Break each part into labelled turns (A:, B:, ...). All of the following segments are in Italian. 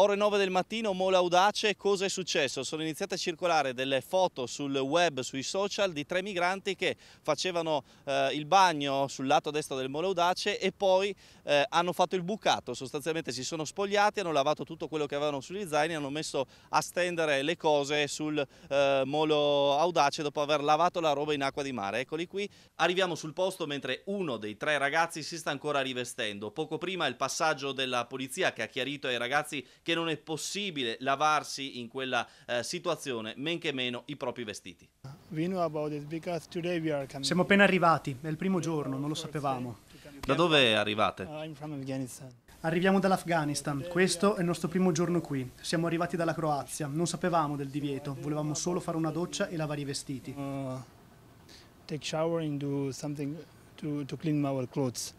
A: Ore 9 del mattino, Mola Audace, cosa è successo? Sono iniziate a circolare delle foto sul web, sui social, di tre migranti che facevano eh, il bagno sul lato destro del Mola Audace e poi eh, hanno fatto il bucato, sostanzialmente si sono spogliati, hanno lavato tutto quello che avevano sugli zaini, hanno messo a stendere le cose sul eh, Molo Audace dopo aver lavato la roba in acqua di mare. Eccoli qui, arriviamo sul posto mentre uno dei tre ragazzi si sta ancora rivestendo. Poco prima il passaggio della polizia che ha chiarito ai ragazzi che non è possibile lavarsi in quella eh, situazione, men che meno i propri vestiti.
B: Siamo appena arrivati,
C: è il primo giorno, non lo sapevamo.
A: Da dove arrivate? Uh,
C: Arriviamo dall'Afghanistan, questo è il nostro primo giorno qui. Siamo arrivati dalla Croazia, non sapevamo del divieto, volevamo solo fare una doccia e lavare i vestiti. Uh, take shower and do
B: something to, to clean our clothes.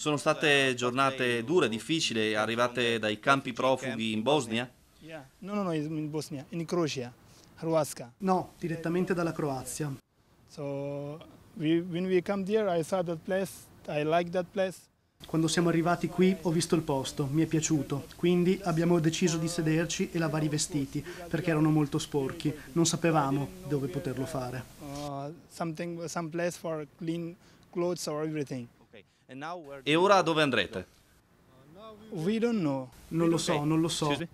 A: Sono state giornate dure, difficili, arrivate dai campi profughi in Bosnia?
B: No, no, no, in Bosnia, in Croazia, Hrvatska. No, direttamente dalla Croazia. So,
C: Quando siamo arrivati qui ho visto il posto, mi è piaciuto, quindi abbiamo deciso di sederci e lavare i vestiti perché erano molto sporchi, non sapevamo dove poterlo fare.
B: Uh, something, some place for clean clothes or everything.
A: E ora dove andrete? Non
C: lo so, non lo so. Uh,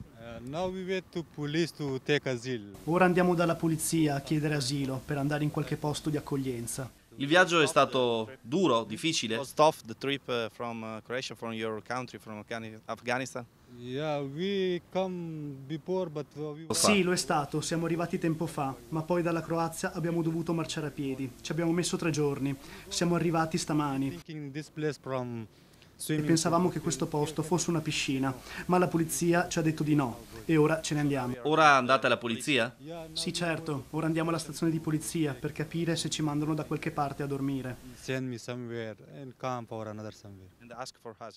C: ora andiamo dalla polizia a chiedere asilo per andare in qualche posto di accoglienza.
A: Il viaggio è stato duro, difficile? Was the trip uh, from uh, Croatia, from your country, from Afghanistan?
C: Sì, lo è stato, siamo arrivati tempo fa, ma poi dalla Croazia abbiamo dovuto marciare a piedi. Ci abbiamo messo tre giorni, siamo arrivati stamani e pensavamo che questo posto fosse una piscina, ma la polizia ci ha detto di no e ora ce ne andiamo.
A: Ora andate alla polizia?
C: Sì, certo, ora andiamo alla stazione di polizia per capire se ci mandano da qualche parte a dormire.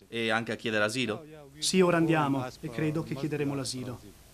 A: E anche a chiedere asilo?
C: Sì, ora andiamo e credo che chiederemo l'asilo.